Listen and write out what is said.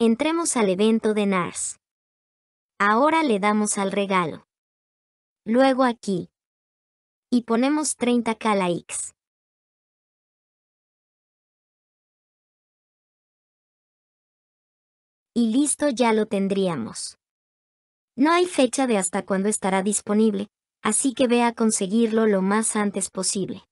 Entremos al evento de NARS. Ahora le damos al regalo. Luego aquí. Y ponemos 30 x. Y listo ya lo tendríamos. No hay fecha de hasta cuándo estará disponible, así que ve a conseguirlo lo más antes posible.